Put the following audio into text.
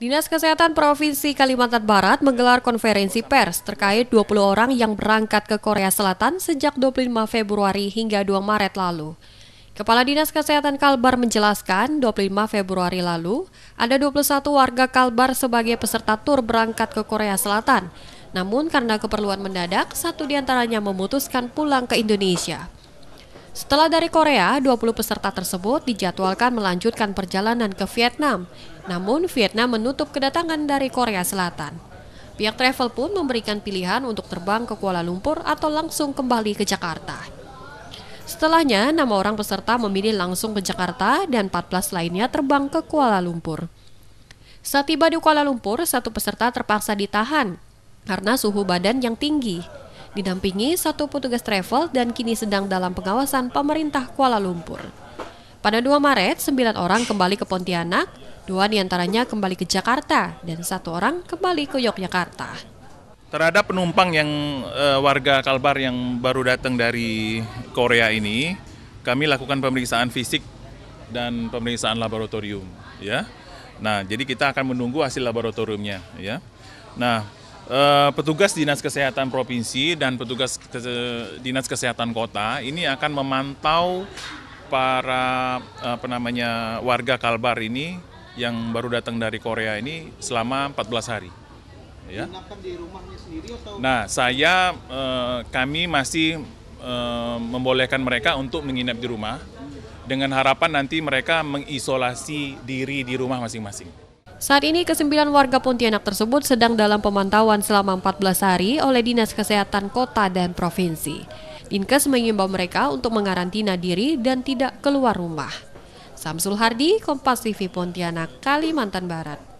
Dinas Kesehatan Provinsi Kalimantan Barat menggelar konferensi pers terkait 20 orang yang berangkat ke Korea Selatan sejak 25 Februari hingga 2 Maret lalu. Kepala Dinas Kesehatan Kalbar menjelaskan, 25 Februari lalu, ada 21 warga Kalbar sebagai peserta tur berangkat ke Korea Selatan. Namun karena keperluan mendadak, satu diantaranya memutuskan pulang ke Indonesia. Setelah dari Korea, 20 peserta tersebut dijadwalkan melanjutkan perjalanan ke Vietnam. Namun, Vietnam menutup kedatangan dari Korea Selatan. Pihak travel pun memberikan pilihan untuk terbang ke Kuala Lumpur atau langsung kembali ke Jakarta. Setelahnya, nama orang peserta memilih langsung ke Jakarta dan 14 lainnya terbang ke Kuala Lumpur. Saat tiba di Kuala Lumpur, satu peserta terpaksa ditahan karena suhu badan yang tinggi didampingi satu petugas travel dan kini sedang dalam pengawasan pemerintah Kuala Lumpur. Pada 2 Maret, 9 orang kembali ke Pontianak, dua diantaranya kembali ke Jakarta, dan satu orang kembali ke Yogyakarta. Terhadap penumpang yang e, warga Kalbar yang baru datang dari Korea ini, kami lakukan pemeriksaan fisik dan pemeriksaan laboratorium, ya. Nah, jadi kita akan menunggu hasil laboratoriumnya, ya. Nah, Eh, petugas dinas kesehatan provinsi dan petugas dinas kesehatan kota ini akan memantau para apa namanya warga Kalbar ini yang baru datang dari Korea ini selama 14 hari. Ya. Nah, saya eh, kami masih eh, membolehkan mereka untuk menginap di rumah dengan harapan nanti mereka mengisolasi diri di rumah masing-masing. Saat ini kesembilan warga Pontianak tersebut sedang dalam pemantauan selama 14 hari oleh Dinas Kesehatan Kota dan Provinsi. Dinkes mengimbau mereka untuk mengarantina diri dan tidak keluar rumah. Samsul Hardi, Kompas TV Pontianak, Kalimantan Barat.